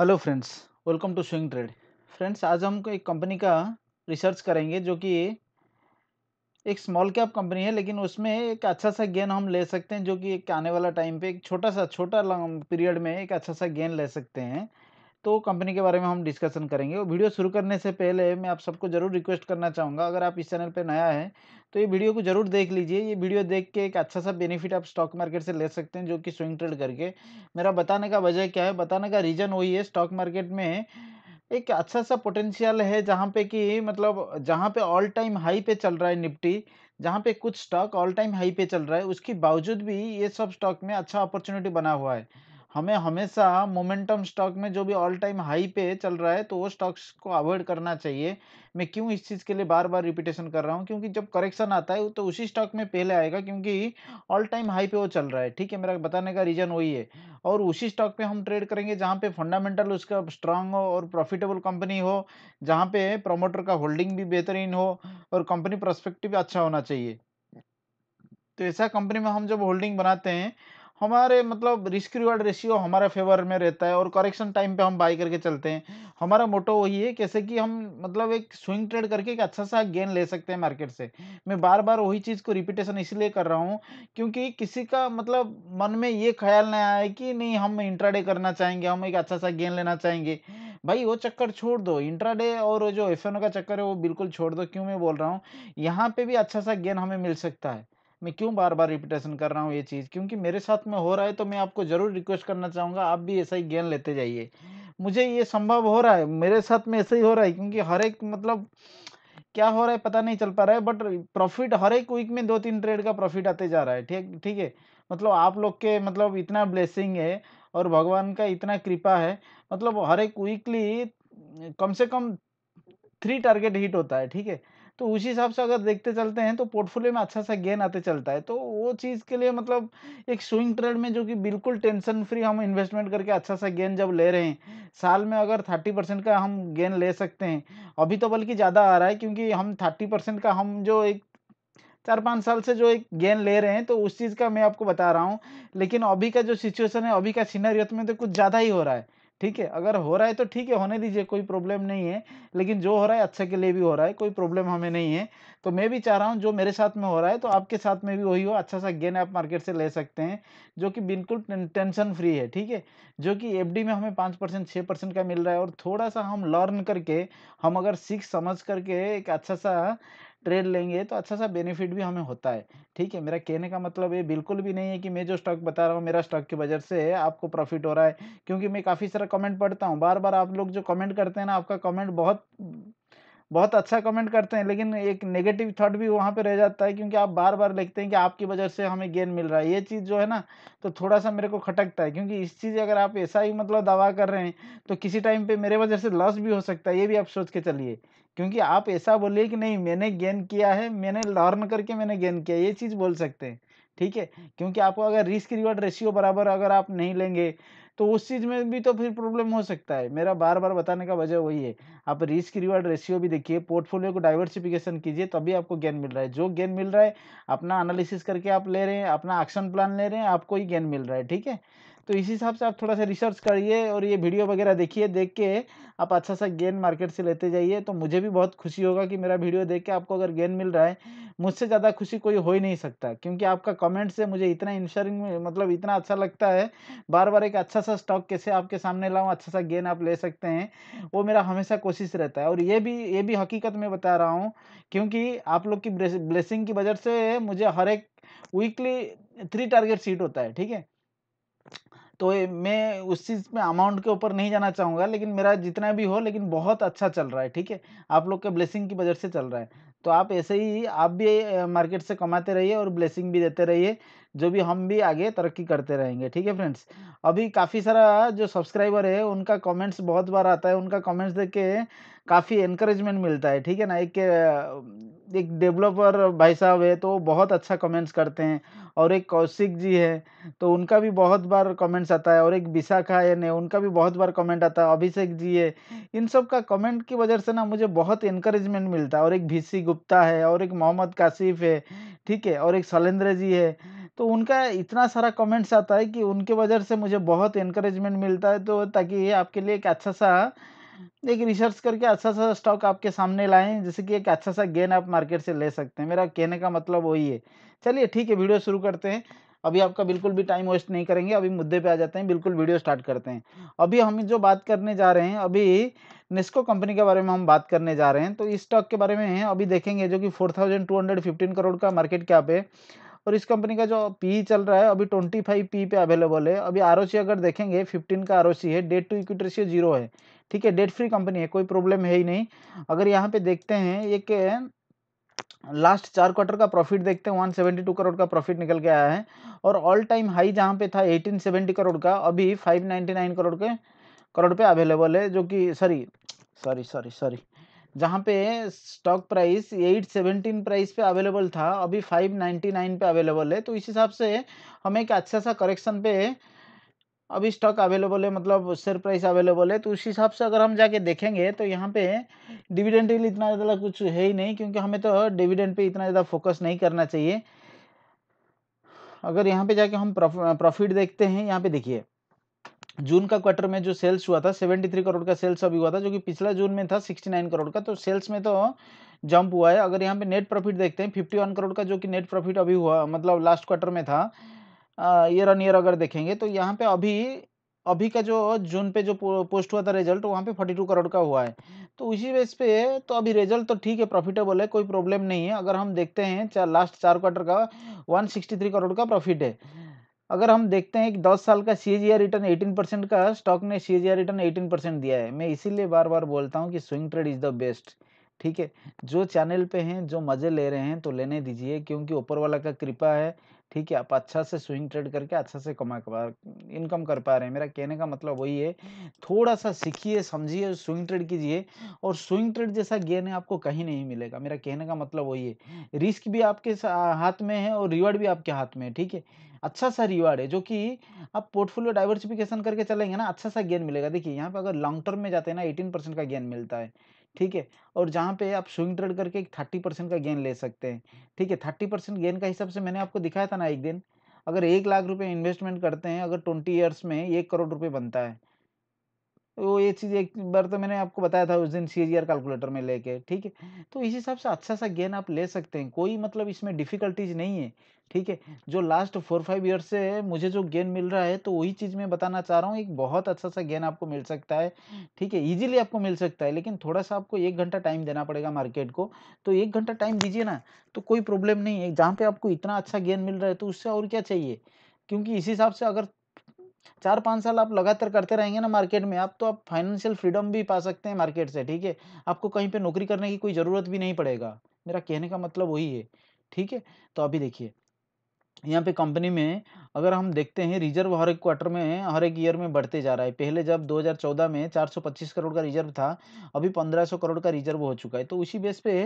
hello friends welcome to swing trade friends आज हम एक कंपनी का रिसर्च करेंगे जो कि एक स्मॉल कैप कंपनी है लेकिन उसमें एक अच्छा सा गेन हम ले सकते हैं जो कि एक आने वाला टाइम पे एक छोटा सा छोटा पीरियड में एक अच्छा सा गेन ले सकते हैं तो कंपनी के बारे में हम डिस्कशन करेंगे और वीडियो शुरू करने से पहले मैं आप सबको ज़रूर रिक्वेस्ट करना चाहूँगा अगर आप इस चैनल पर नया है तो ये वीडियो को जरूर देख लीजिए ये वीडियो देख के एक अच्छा सा बेनिफिट आप स्टॉक मार्केट से ले सकते हैं जो कि स्विंग ट्रेड करके मेरा बताने का वजह क्या है बताने का रीज़न वही है स्टॉक मार्केट में एक अच्छा सा पोटेंशियल है जहाँ पे कि मतलब जहाँ पे ऑल टाइम हाई पे चल रहा है निफ्टी जहाँ पे कुछ स्टॉक ऑल टाइम हाई पे चल रहा है उसके बावजूद भी ये सब स्टॉक में अच्छा अपॉर्चुनिटी बना हुआ है हमें हमेशा मोमेंटम स्टॉक में जो भी ऑल टाइम हाई पे चल रहा है तो वो स्टॉक्स को अवॉइड करना चाहिए मैं क्यों इस चीज़ के लिए बार बार रिपीटेशन कर रहा हूँ क्योंकि जब करेक्शन आता है तो उसी स्टॉक में पहले आएगा क्योंकि ऑल टाइम हाई पे वो चल रहा है ठीक है मेरा बताने का रीज़न वही है और उसी स्टॉक पे हम ट्रेड करेंगे जहाँ पे फंडामेंटल उसका स्ट्रांग हो और प्रॉफिटेबल कंपनी हो जहाँ पे प्रमोटर का होल्डिंग भी बेहतरीन हो और कंपनी प्रस्पेक्टिव अच्छा होना चाहिए तो ऐसा कंपनी में हम जब होल्डिंग बनाते हैं हमारे मतलब रिस्क रिवार्ड रेशियो हमारे फेवर में रहता है और करेक्शन टाइम पे हम बाई करके चलते हैं हमारा मोटो वही है कैसे कि हम मतलब एक स्विंग ट्रेड करके एक अच्छा सा गेन ले सकते हैं मार्केट से मैं बार बार वही चीज़ को रिपीटेशन इसलिए कर रहा हूँ क्योंकि किसी का मतलब मन में ये ख्याल नहीं आया कि नहीं हम इंट्राडे करना चाहेंगे हम एक अच्छा सा गेन लेना चाहेंगे भाई वो चक्कर छोड़ दो इंट्राडे और जो एफ का चक्कर है वो बिल्कुल छोड़ दो क्यों मैं बोल रहा हूँ यहाँ पर भी अच्छा सा गेन हमें मिल सकता है मैं क्यों बार बार रिपीटेशन कर रहा हूँ ये चीज़ क्योंकि मेरे साथ में हो रहा है तो मैं आपको ज़रूर रिक्वेस्ट करना चाहूँगा आप भी ऐसा ही ज्ञान लेते जाइए मुझे ये संभव हो रहा है मेरे साथ में ऐसा ही हो रहा है क्योंकि हर एक मतलब क्या हो रहा है पता नहीं चल पा रहा है बट प्रॉफिट हर एक वीक में दो तीन ट्रेड का प्रॉफिट आते जा रहा है ठीक ठीक है मतलब आप लोग के मतलब इतना ब्लेसिंग है और भगवान का इतना कृपा है मतलब हर एक वीकली कम से कम थ्री टारगेट हिट होता है ठीक है तो उस हिसाब से अगर देखते चलते हैं तो पोर्टफोलियो में अच्छा सा गेन आते चलता है तो वो चीज़ के लिए मतलब एक स्विंग ट्रेड में जो कि बिल्कुल टेंशन फ्री हम इन्वेस्टमेंट करके अच्छा सा गेन जब ले रहे हैं साल में अगर थर्टी परसेंट का हम गेन ले सकते हैं अभी तो बल्कि ज़्यादा आ रहा है क्योंकि हम थर्टी परसेंट का हम जो एक चार पाँच साल से जो एक गेन ले रहे हैं तो उस चीज़ का मैं आपको बता रहा हूँ लेकिन अभी का जो सिचुएशन है अभी का सीनरियत में तो कुछ ज़्यादा ही हो रहा है ठीक है अगर हो रहा है तो ठीक है होने दीजिए कोई प्रॉब्लम नहीं है लेकिन जो हो रहा है अच्छे के लिए भी हो रहा है कोई प्रॉब्लम हमें नहीं है तो मैं भी चाह रहा हूँ जो मेरे साथ में हो रहा है तो आपके साथ में भी वही हो अच्छा सा गेन आप मार्केट से ले सकते हैं जो कि बिल्कुल टेंशन फ्री है ठीक है जो कि एफ में हमें पाँच परसेंट छः परसेंट का मिल रहा है और थोड़ा सा हम लर्न करके हम अगर सीख समझ करके एक अच्छा सा ट्रेड लेंगे तो अच्छा सा बेनिफिट भी हमें होता है ठीक है मेरा कहने का मतलब ये बिल्कुल भी नहीं है कि मैं जो स्टॉक बता रहा हूँ मेरा स्टॉक की वजह से आपको प्रॉफिट हो रहा है क्योंकि मैं काफ़ी सारा कमेंट पढ़ता हूँ बार बार आप लोग जो कमेंट करते हैं ना आपका कमेंट बहुत बहुत अच्छा कमेंट करते हैं लेकिन एक नेगेटिव थॉट भी वहाँ पे रह जाता है क्योंकि आप बार बार लिखते हैं कि आपकी वजह से हमें गेन मिल रहा है ये चीज़ जो है ना तो थोड़ा सा मेरे को खटकता है क्योंकि इस चीज़ अगर आप ऐसा ही मतलब दावा कर रहे हैं तो किसी टाइम पर मेरे वजह से लॉस भी हो सकता है ये भी आप सोच के चलिए क्योंकि आप ऐसा बोलिए कि नहीं मैंने गेन किया है मैंने लर्न करके मैंने गेन किया ये चीज़ बोल सकते हैं ठीक है क्योंकि आपको अगर रिस्क रिवॉर्ड रेशियो बराबर अगर आप नहीं लेंगे तो उस चीज़ में भी तो फिर प्रॉब्लम हो सकता है मेरा बार बार बताने का वजह वही है आप रिस्क रिवार्ड रेशियो भी देखिए पोर्टफोलियो को डाइवर्सिफिकेशन कीजिए तभी आपको गेन मिल रहा है जो गेन मिल रहा है अपना एनालिसिस करके आप ले रहे हैं अपना एक्शन प्लान ले रहे हैं आपको ही गेन मिल रहा है ठीक है तो इस हिसाब से आप थोड़ा सा रिसर्च करिए और ये वीडियो वगैरह देखिए देख के आप अच्छा सा गेन मार्केट से लेते जाइए तो मुझे भी बहुत खुशी होगा कि मेरा वीडियो देख के आपको अगर गेन मिल रहा है मुझसे ज़्यादा खुशी कोई हो ही नहीं सकता क्योंकि आपका कमेंट से मुझे इतना इंश्योरिंग मतलब इतना अच्छा लगता है बार बार एक अच्छा सा स्टॉक कैसे आपके सामने लाऊँ अच्छा सा गेन आप ले सकते हैं वो मेरा हमेशा कोशिश रहता है और ये भी ये भी हकीकत में बता रहा हूँ क्योंकि आप लोग की ब्लेसिंग की वजह से मुझे हर एक वीकली थ्री टारगेट सीट होता है ठीक है तो मैं उस चीज़ में अमाउंट के ऊपर नहीं जाना चाहूँगा लेकिन मेरा जितना भी हो लेकिन बहुत अच्छा चल रहा है ठीक है आप लोग के ब्लेसिंग की वजह से चल रहा है तो आप ऐसे ही आप भी मार्केट से कमाते रहिए और ब्लेसिंग भी देते रहिए जो भी हम भी आगे तरक्की करते रहेंगे ठीक है फ्रेंड्स अभी काफ़ी सारा जो सब्सक्राइबर है उनका कमेंट्स बहुत बार आता है उनका कमेंट्स देख के काफ़ी इनक्रेजमेंट मिलता है ठीक है ना एक एक डेवलपर भाई साहब है तो बहुत अच्छा कमेंट्स करते हैं और एक कौशिक जी है तो उनका भी बहुत बार कमेंट्स आता है और एक विशाखा है ने उनका भी बहुत बार कमेंट आता है अभिषेक जी है इन सब का कमेंट की वजह से ना मुझे बहुत इनक्रेजमेंट मिलता है और एक भी गुप्ता है और एक मोहम्मद काशिफ है ठीक है और एक शैलेंद्र जी है तो उनका इतना सारा कमेंट्स आता है कि उनके वजह से मुझे बहुत इनक्रेजमेंट मिलता है तो ताकि ये आपके लिए एक अच्छा सा एक रिसर्च करके अच्छा सा स्टॉक आपके सामने लाएं जैसे कि एक अच्छा सा गेन आप मार्केट से ले सकते हैं मेरा कहने का मतलब वही है चलिए ठीक है वीडियो शुरू करते हैं अभी आपका बिल्कुल भी टाइम वेस्ट नहीं करेंगे अभी मुद्दे पे आ जाते हैं बिल्कुल वीडियो स्टार्ट करते हैं अभी हम जो बात करने जा रहे हैं अभी निस्को कंपनी के बारे में हम बात करने जा रहे हैं तो इस स्टॉक के बारे में अभी देखेंगे जो कि फोर करोड़ का मार्केट कैप है और इस कंपनी का जो पी चल रहा है अभी ट्वेंटी फाइव पी पे अवेलेबल है अभी आर अगर देखेंगे फिफ्टीन का आर है debt to equity ratio zero है ठीक है डेट फ्री कंपनी है कोई प्रॉब्लम है ही नहीं अगर यहाँ पे देखते हैं एक लास्ट चार क्वार्टर का प्रॉफिट देखते हैं 172 करोड़ का प्रॉफिट निकल के आया है और ऑल टाइम हाई जहाँ पे था 1870 करोड़ का अभी 599 करोड़ के करोड़ पे अवेलेबल है जो कि सॉरी सॉरी सॉरी सॉरी जहाँ पे stock price at seventeen price पे अवेलेबल था अभी फाइव नाइन्टी नाइन पे अवेलेबल है तो इस हिसाब से हमें एक अच्छा सा करेक्शन पे अभी स्टॉक अवेलेबल है मतलब शेयर प्राइस अवेलेबल है तो उस हिसाब से अगर हम जाके देखेंगे तो यहाँ पे डिविडेंड रिल इतना ज़्यादा कुछ है ही नहीं क्योंकि हमें तो डिविडेंड पे इतना ज़्यादा फोकस नहीं करना चाहिए अगर यहाँ पे जाके हम प्रॉफिट देखते हैं यहाँ पे देखिए जून का क्वार्टर में जो सेल्स हुआ था 73 करोड़ का सेल्स अभी हुआ था जो कि पिछला जून में था 69 करोड़ का तो सेल्स में तो जंप हुआ है अगर यहाँ पे नेट प्रॉफिट देखते हैं 51 करोड़ का जो कि नेट प्रॉफिट अभी हुआ मतलब लास्ट क्वार्टर में था ईयर ऑन ईयर अगर देखेंगे तो यहाँ पे अभी अभी का जो जून पे जो पोस्ट हुआ था रिजल्ट तो वहाँ पे 42 करोड़ का हुआ है तो उसी बेस पे तो अभी रिजल्ट तो ठीक है प्रॉफिटेबल है कोई प्रॉब्लम नहीं है अगर हम देखते हैं चार लास्ट चार क्वार्टर का 163 करोड़ का प्रॉफिट है अगर हम देखते हैं कि 10 साल का सी रिटर्न 18 परसेंट का स्टॉक ने सी रिटर्न 18 परसेंट दिया है मैं इसीलिए बार बार बोलता हूँ कि swing trade is the best ठीक है जो चैनल पे हैं जो मज़े ले रहे हैं तो लेने दीजिए क्योंकि ऊपर वाला का कृपा है ठीक है आप अच्छा से स्विंग ट्रेड करके अच्छा से कमा पा इनकम कर पा रहे हैं मेरा कहने का मतलब वही है थोड़ा सा सीखिए समझिए स्विंग ट्रेड कीजिए और स्विंग ट्रेड जैसा गेन है आपको कहीं नहीं मिलेगा मेरा कहने का मतलब वही है रिस्क भी आपके हाथ में है और रिवार्ड भी आपके हाथ में है ठीक है अच्छा सा रिवार्ड है जो कि आप पोर्टफोलियो डाइवर्सिफिकेशन करके चलेंगे ना अच्छा सा गेन मिलेगा देखिए यहाँ पे अगर लॉन्ग टर्म में जाते हैं ना एटीन परसेंट का गेन मिलता है ठीक है और जहाँ पे आप स्विंग ट्रेड करके एक थर्टी परसेंट का गेन ले सकते हैं ठीक है थर्टी परसेंट गेन का हिसाब से मैंने आपको दिखाया था ना एक दिन अगर एक लाख रुपये इन्वेस्टमेंट करते हैं अगर ट्वेंटी ईयर्स में एक करोड़ रुपये बनता है वो ये चीज़ एक बार तो मैंने आपको बताया था उस दिन सी कैलकुलेटर में लेके ठीक है तो इस हिसाब से अच्छा सा गेन आप ले सकते हैं कोई मतलब इसमें डिफ़िकल्टीज नहीं है ठीक है जो लास्ट फोर फाइव ईयर से मुझे जो गेन मिल रहा है तो वही चीज़ मैं बताना चाह रहा हूँ एक बहुत अच्छा सा गेन आपको मिल सकता है ठीक है इजीली आपको मिल सकता है लेकिन थोड़ा सा आपको एक घंटा टाइम देना पड़ेगा मार्केट को तो एक घंटा टाइम दीजिए ना तो कोई प्रॉब्लम नहीं है जहाँ पे आपको इतना अच्छा गेन मिल रहा है तो उससे और क्या चाहिए क्योंकि इस हिसाब से अगर चार पाँच साल आप लगातार करते रहेंगे ना मार्केट में आप तो आप फाइनेंशियल फ्रीडम भी पा सकते हैं मार्केट से ठीक है आपको कहीं पे नौकरी करने की कोई ज़रूरत भी नहीं पड़ेगा मेरा कहने का मतलब वही है ठीक है तो अभी देखिए यहाँ पे कंपनी में अगर हम देखते हैं रिजर्व हर एक क्वार्टर में हर एक ईयर में बढ़ते जा रहा है पहले जब 2014 में 425 करोड़ का रिजर्व था अभी 1500 करोड़ का रिजर्व हो चुका है तो उसी बेस पे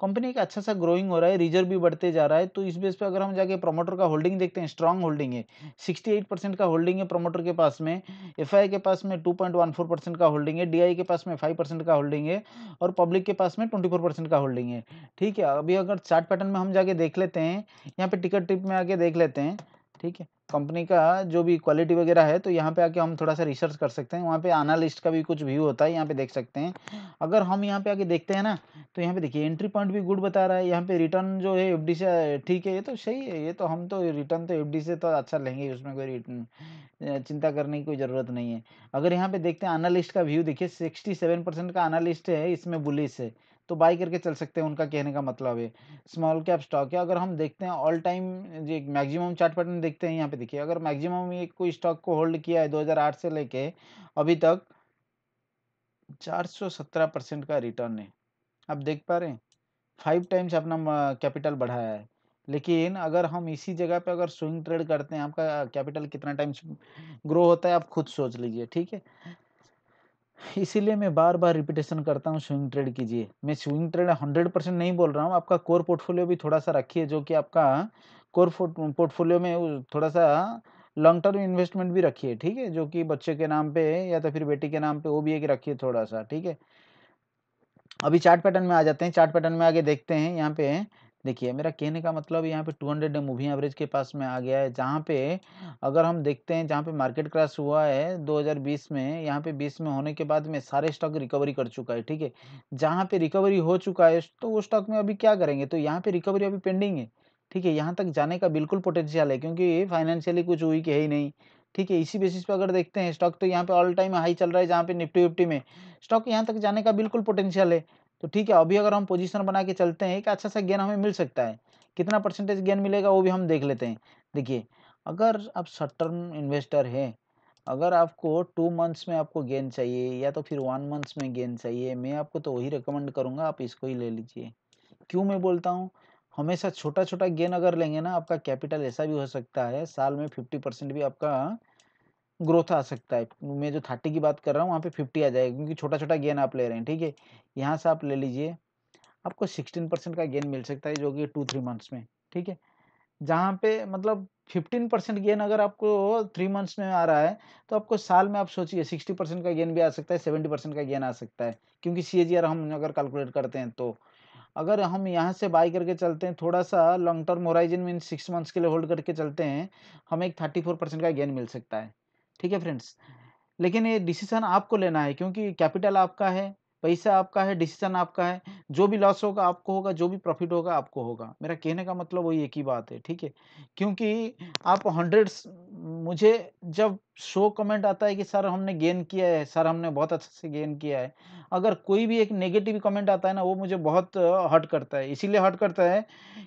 कंपनी का अच्छा सा ग्रोइंग हो रहा है रिजर्व भी बढ़ते जा रहा है तो इस बेस पे अगर हम जाके प्रमोटर का होल्डिंग देखते हैं स्ट्रांग होल्डिंग है सिक्सटी का होल्डिंग है प्रमोटर के पास में एफ के पास में टू का होल्डिंग है डी के पास में फाइव का होल्डिंग है और पब्लिक के पास में ट्वेंटी का होल्डिंग है ठीक है अभी अगर चार्ट पैटर्न में हम जाके देख लेते हैं यहाँ पे टिकट टिप में आगे देख लेते हैं ठीक है कंपनी का जो भी क्वालिटी वगैरह है तो यहाँ पे आके हम थोड़ा सा रिसर्च कर सकते हैं वहाँ पे एनालिस्ट का भी कुछ व्यू होता है यहाँ पे देख सकते हैं अगर हम यहाँ पे आके देखते हैं ना तो यहाँ पे देखिए एंट्री पॉइंट भी गुड बता रहा है यहाँ पे रिटर्न जो है एफ से ठीक है ये तो सही है ये तो हम तो रिटर्न तो एफ से तो अच्छा लेंगे उसमें कोई रिटर्न चिंता करने की कोई ज़रूरत नहीं है अगर यहाँ पे देखते हैं एनालिस्ट का व्यू देखिए सिक्सटी का एनालिस्ट है इसमें बुलिस है तो बाई करके चल सकते हैं उनका कहने का मतलब है स्मॉल कैप स्टॉक है अगर हम देखते हैं ऑल टाइम जो एक मैक्सिमम चार्ट पैटर्न देखते हैं यहाँ पे देखिए अगर मैक्सिमम ये कोई स्टॉक को होल्ड किया है 2008 से लेके अभी तक 417 परसेंट का रिटर्न है आप देख पा रहे हैं फाइव टाइम्स अपना कैपिटल बढ़ाया है लेकिन अगर हम इसी जगह पे अगर स्विंग ट्रेड करते हैं आपका कैपिटल कितना टाइम्स ग्रो होता है आप खुद सोच लीजिए ठीक है इसीलिए मैं बार बार रिपीटेशन करता हूँ स्विंग ट्रेड कीजिए मैं स्विंग ट्रेड हंड्रेड परसेंट नहीं बोल रहा हूँ आपका कोर पोर्टफोलियो भी थोड़ा सा रखिए जो कि आपका कोर पोर्टफोलियो में थोड़ा सा लॉन्ग टर्म इन्वेस्टमेंट भी रखिए ठीक है जो कि बच्चे के नाम पे या तो फिर बेटी के नाम पे वो भी एक रखिए थोड़ा सा ठीक है अभी चार्ट पैटर्न में आ जाते हैं चार्ट पैटर्न में आगे देखते हैं यहाँ पे देखिए मेरा कहने का मतलब यहाँ पे 200 डे मूविंग एवरेज के पास में आ गया है जहाँ पे अगर हम देखते हैं जहाँ पे मार्केट क्रैश हुआ है 2020 में यहाँ पे 20 में होने के बाद में सारे स्टॉक रिकवरी कर चुका है ठीक है जहाँ पे रिकवरी हो चुका है तो वो स्टॉक में अभी क्या करेंगे तो यहाँ पे रिकवरी अभी पेंडिंग है ठीक है यहाँ तक जाने का बिल्कुल पोटेंशियल है क्योंकि फाइनेंशियली कुछ हुई कि है ही नहीं ठीक है इसी बेसिस पर अगर देखते हैं स्टॉक तो यहाँ पे ऑल टाइम हाई चल रहा है जहाँ पे निफ्टी विफ्टी में स्टॉक यहाँ तक जाने का बिल्कुल पोटेंशियल है तो ठीक है अभी अगर हम पोजीशन बना के चलते हैं एक अच्छा सा गेन हमें मिल सकता है कितना परसेंटेज गेन मिलेगा वो भी हम देख लेते हैं देखिए अगर आप शॉर्ट टर्म इन्वेस्टर हैं अगर आपको टू मंथ्स में आपको गेन चाहिए या तो फिर वन मंथ्स में गेन चाहिए मैं आपको तो वही रिकमेंड करूँगा आप इसको ही ले लीजिए क्यों मैं बोलता हूँ हमेशा छोटा छोटा गेन अगर लेंगे ना आपका कैपिटल ऐसा भी हो सकता है साल में फिफ्टी परसेंट भी आपका ग्रोथ आ सकता है मैं जो थर्टी की बात कर रहा हूँ वहाँ पे फिफ्टी आ जाएगा क्योंकि छोटा छोटा गेन आप ले रहे हैं ठीक है यहाँ से आप ले लीजिए आपको सिक्सटीन परसेंट का गेन मिल सकता है जो कि टू थ्री मंथ्स में ठीक है जहाँ पे मतलब फिफ्टीन परसेंट गेन अगर आपको थ्री मंथ्स में आ रहा है तो आपको साल में आप सोचिए सिक्सटी परसेंट का गेन भी आ सकता है सेवेंटी परसेंट का गेन आ सकता है क्योंकि सी हम अगर कैलकुलेट करते हैं तो अगर हम यहाँ से बाई करके चलते हैं थोड़ा सा long term horizon mean six months के लिए होल्ड करके चलते हैं हमें एक थर्टी फोर परसेंट का गेन मिल सकता है ठीक है फ्रेंड्स लेकिन ये डिसीजन आपको लेना है क्योंकि कैपिटल आपका है पैसा आपका है डिसीजन आपका है जो भी लॉस होगा आपको होगा जो भी प्रॉफिट होगा आपको होगा मेरा कहने का मतलब वही एक ही बात है ठीक है क्योंकि आप हंड्रेड मुझे जब शो कमेंट आता है कि सर हमने गेन किया है सर हमने बहुत अच्छे से गेन किया है अगर कोई भी एक नेगेटिव कमेंट आता है ना वो मुझे बहुत हर्ट करता है इसीलिए हर्ट करता है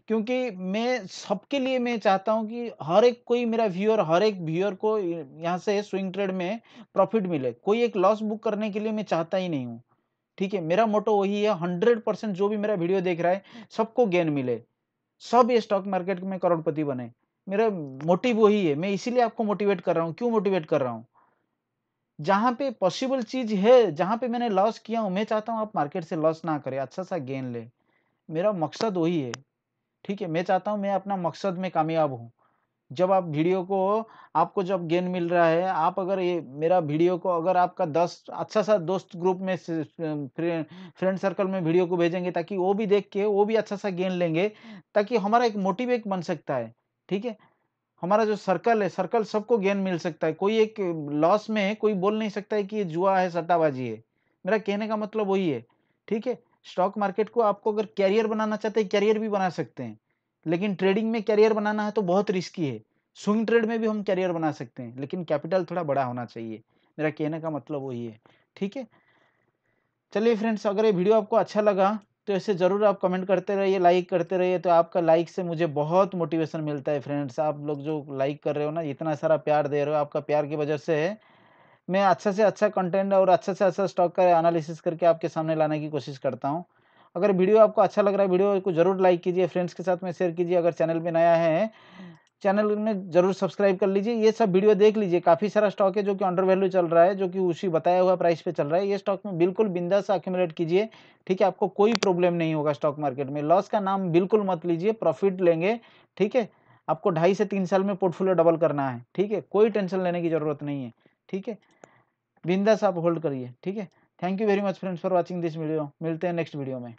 क्योंकि मैं सबके लिए मैं चाहता हूँ कि हर एक कोई मेरा व्यूअर हर एक व्यूअर को यहाँ से स्विंग ट्रेड में प्रॉफिट मिले कोई एक लॉस बुक करने के लिए मैं चाहता ही नहीं हूँ ठीक है मेरा मोटो वही है हंड्रेड परसेंट जो भी मेरा वीडियो देख रहा है सबको गेन मिले सब ये स्टॉक मार्केट में करोड़पति बने मेरा मोटिव वही है मैं इसीलिए आपको मोटिवेट कर रहा हूँ क्यों मोटिवेट कर रहा हूँ जहाँ पे पॉसिबल चीज है जहाँ पे मैंने लॉस किया हूँ मैं चाहता हूँ आप मार्केट से लॉस ना करें अच्छा सा गेन ले मेरा मकसद वही है ठीक है मैं चाहता हूँ मैं अपना मकसद में कामयाब हूँ जब आप वीडियो को आपको जब गेन मिल रहा है आप अगर ये मेरा वीडियो को अगर आपका दस अच्छा सा दोस्त ग्रुप में फ्रेंड सर्कल में वीडियो को भेजेंगे ताकि वो भी देख के वो भी अच्छा सा गेन लेंगे ताकि हमारा एक मोटिवेट बन सकता है ठीक है हमारा जो सर्कल है सर्कल सबको गेन मिल सकता है कोई एक लॉस में है कोई बोल नहीं सकता है कि ये जुआ है सट्टाबाजी है मेरा कहने का मतलब वही है ठीक है स्टॉक मार्केट को आपको अगर कैरियर बनाना चाहते हैं कैरियर भी बना सकते हैं लेकिन ट्रेडिंग में कैरियर बनाना है तो बहुत रिस्की है स्विंग ट्रेड में भी हम कैरियर बना सकते हैं लेकिन कैपिटल थोड़ा बड़ा होना चाहिए मेरा कहने का मतलब वही है ठीक है चलिए फ्रेंड्स अगर ये वीडियो आपको अच्छा लगा तो ऐसे ज़रूर आप कमेंट करते रहिए लाइक करते रहिए तो आपका लाइक से मुझे बहुत मोटिवेशन मिलता है फ्रेंड्स आप लोग जो लाइक कर रहे हो ना इतना सारा प्यार दे रहे हो आपका प्यार की वजह से है मैं अच्छा से अच्छा कंटेंट और अच्छा से अच्छा स्टॉक का एनालिसिस करके आपके सामने लाने की कोशिश करता हूँ अगर वीडियो आपको अच्छा लग रहा है वीडियो को जरूर लाइक कीजिए फ्रेंड्स के साथ में शेयर कीजिए अगर चैनल में नया है चैनल में जरूर सब्सक्राइब कर लीजिए ये सब वीडियो देख लीजिए काफ़ी सारा स्टॉक है जो कि अंडर वैल्यू चल रहा है जो कि उसी बताया हुआ प्राइस पे चल रहा है ये स्टॉक में बिल्कुल बिंदास अक्यूमुलेट कीजिए ठीक है आपको कोई प्रॉब्लम नहीं होगा स्टॉक मार्केट में लॉस का नाम बिल्कुल मत लीजिए प्रॉफिट लेंगे ठीक है आपको ढाई से तीन साल में पोर्टफोलियो डबल करना है ठीक है कोई टेंशन लेने की ज़रूरत नहीं है ठीक है बिंदास आप होल्ड करिए ठीक है thank you very much friends for watching this video मिलते हैं नेक्स्ट वीडियो में